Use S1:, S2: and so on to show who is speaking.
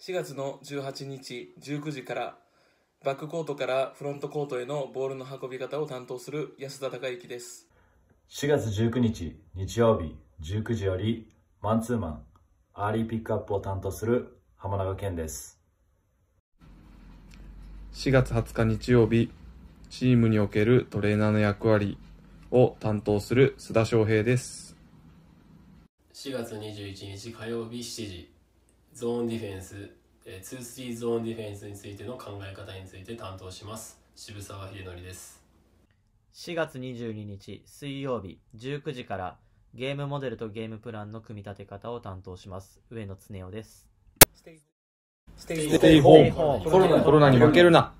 S1: 4月の18日19時からバックコートからフロントコートへのボールの運び方を担当する安田隆之です
S2: 4月19日日曜日19時よりマンツーマンアーリーピックアップを担当する浜永健です
S3: 4月20日日曜日チームにおけるトレーナーの役割を担当する須田翔平です
S4: 4月21日火曜日7時ゾーンディフェンス、えー、2-3ゾーンディフェンスについての考え方について担当します。渋沢秀則です。
S5: 4月22日水曜日19時からゲームモデルとゲームプランの組み立て方を担当します。上野恒夫です。
S6: ステイホーム。コロナに負けるな。